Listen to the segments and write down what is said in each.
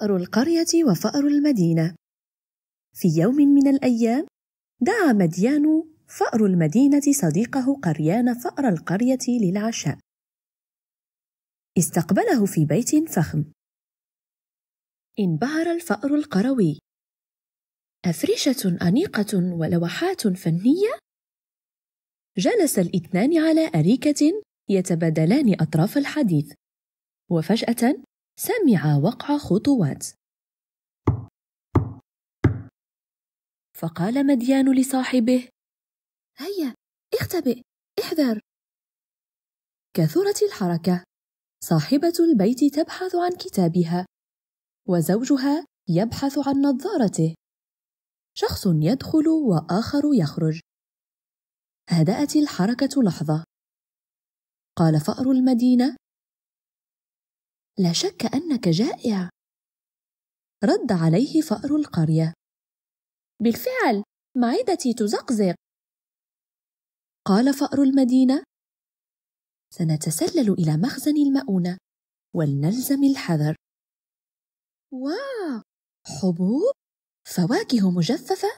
فأر القرية وفأر المدينة في يوم من الأيام دعا مديان فأر المدينة صديقه قريان فأر القرية للعشاء استقبله في بيت فخم انبهر الفأر القروي أفرشة أنيقة ولوحات فنية جلس الاثنان على أريكة يتبادلان أطراف الحديث وفجأة سمع وقع خطوات فقال مديان لصاحبه هيا اختبئ احذر كثرت الحركة صاحبة البيت تبحث عن كتابها وزوجها يبحث عن نظارته شخص يدخل وآخر يخرج هدأت الحركة لحظة قال فأر المدينة لا شك انك جائع رد عليه فار القريه بالفعل معدتي تزقزق قال فأر المدينة: سنتسلل إلى مخزن المؤونة ولنلزم الحذر. واو! حبوب، فواكه مجففة،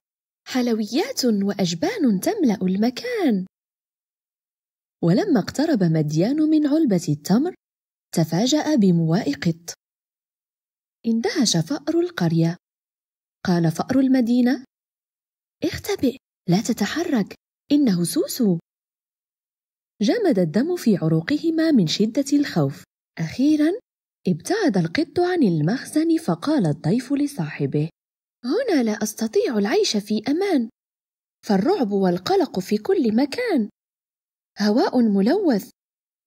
حلويات وأجبان تملأ المكان. ولما اقترب مديان من علبة التمر، تفاجأ بمواء قط اندهش فأر القرية قال فأر المدينة اختبئ لا تتحرك إنه سوسو جمد الدم في عروقهما من شدة الخوف أخيرا ابتعد القط عن المخزن فقال الضيف لصاحبه هنا لا أستطيع العيش في أمان فالرعب والقلق في كل مكان هواء ملوث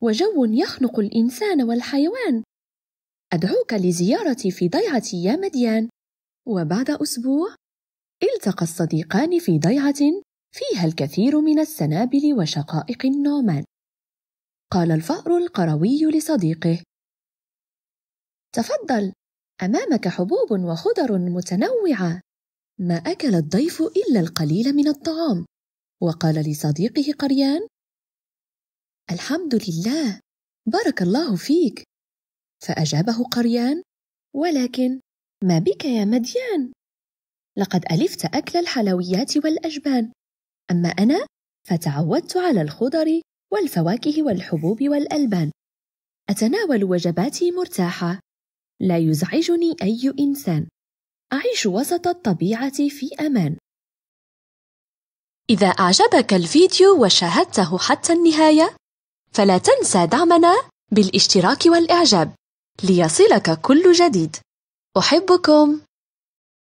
وجو يخنق الإنسان والحيوان أدعوك لزيارتي في ضيعتي يا مديان وبعد أسبوع التقى الصديقان في ضيعة فيها الكثير من السنابل وشقائق النعمان قال الفأر القروي لصديقه تفضل أمامك حبوب وخضر متنوعة ما أكل الضيف إلا القليل من الطعام وقال لصديقه قريان الحمد لله بارك الله فيك فاجابه قريان ولكن ما بك يا مديان لقد الفت اكل الحلويات والاجبان اما انا فتعودت على الخضر والفواكه والحبوب والالبان اتناول وجباتي مرتاحه لا يزعجني اي انسان اعيش وسط الطبيعه في امان اذا اعجبك الفيديو وشاهدته حتى النهايه فلا تنسى دعمنا بالاشتراك والإعجاب ليصلك كل جديد أحبكم